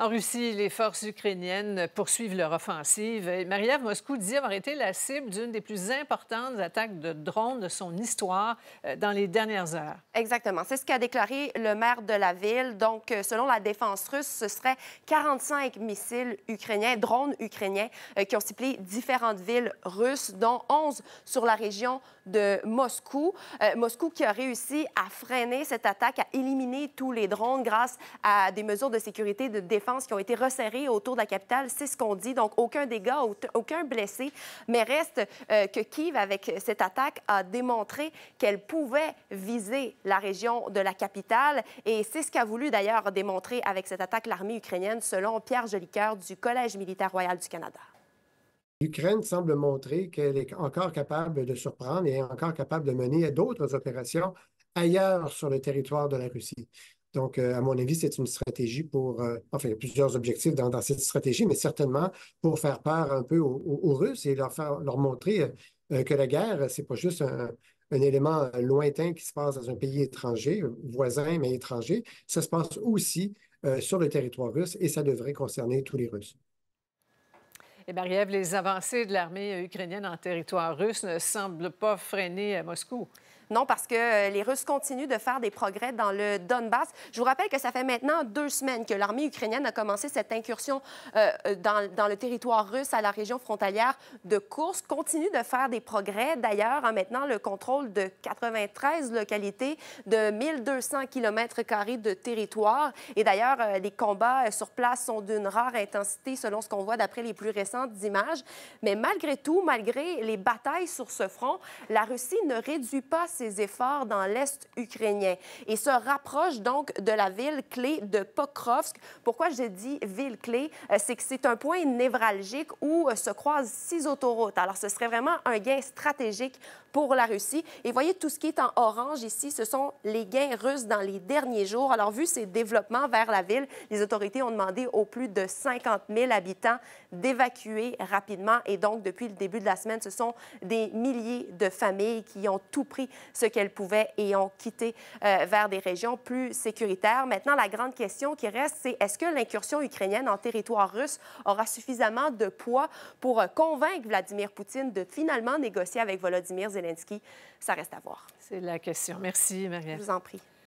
En Russie, les forces ukrainiennes poursuivent leur offensive. Marie-Ève Moscou dit avoir été la cible d'une des plus importantes attaques de drones de son histoire euh, dans les dernières heures. Exactement. C'est ce qu'a déclaré le maire de la ville. Donc, euh, selon la défense russe, ce serait 45 missiles ukrainiens, drones ukrainiens, euh, qui ont ciblé différentes villes russes, dont 11 sur la région de Moscou. Moscou qui a réussi à freiner cette attaque, à éliminer tous les drones grâce à des mesures de sécurité de défense qui ont été resserrées autour de la capitale. C'est ce qu'on dit. Donc, aucun dégât, aucun blessé. Mais reste euh, que Kiev, avec cette attaque, a démontré qu'elle pouvait viser la région de la capitale. Et c'est ce qu'a voulu d'ailleurs démontrer avec cette attaque l'armée ukrainienne, selon Pierre Jolicoeur du Collège militaire royal du Canada. L'Ukraine semble montrer qu'elle est encore capable de surprendre et encore capable de mener d'autres opérations ailleurs sur le territoire de la Russie. Donc, euh, à mon avis, c'est une stratégie pour, euh, enfin, il y a plusieurs objectifs dans, cette stratégie, mais certainement pour faire part un peu aux, Russes et leur faire, leur montrer euh, que la guerre, c'est pas juste un, élément lointain qui se passe dans un pays étranger, voisin, mais étranger. Ça se passe aussi sur le territoire russe et ça devrait concerner tous les Russes. Et eh marie les avancées de l'armée ukrainienne en territoire russe ne semblent pas freiner à Moscou. Non, parce que euh, les Russes continuent de faire des progrès dans le Donbass. Je vous rappelle que ça fait maintenant deux semaines que l'armée ukrainienne a commencé cette incursion euh, euh, dans, le territoire russe à la région frontalière de Kursk, continue de faire des progrès, d'ailleurs, en maintenant le contrôle de 93 localités de 1200 km de territoire. Et d'ailleurs, les combats sur place sont d'une rare intensité, selon ce qu'on voit d'après les plus récentes images. Mais malgré tout, malgré les batailles sur ce front, la Russie ne réduit pas ses efforts dans l'Est ukrainien et se rapproche donc de la ville clé de Pokrovsk. Pourquoi j'ai dit ville clé? Euh, c'est que c'est un point névralgique où euh, se croisent six autoroutes. Alors, ce serait vraiment un gain stratégique pour la Russie. Et voyez tout ce qui est en orange ici, ce sont les gains russes dans les derniers jours. Alors, vu ces développements vers la ville, les autorités ont demandé aux plus de 50 000 habitants d'évacuer rapidement. Et donc, depuis le début de la semaine, ce sont des milliers de familles qui ont tout pris ce qu'elles pouvaient et ont quitté euh, vers des régions plus sécuritaires. Maintenant, la grande question qui reste, c'est est-ce que l'incursion ukrainienne en territoire russe aura suffisamment de poids pour euh, convaincre Vladimir Poutine de finalement négocier avec Volodymyr Zelensky? Ça reste à voir. C'est la question. Merci, Maria. Je vous en prie.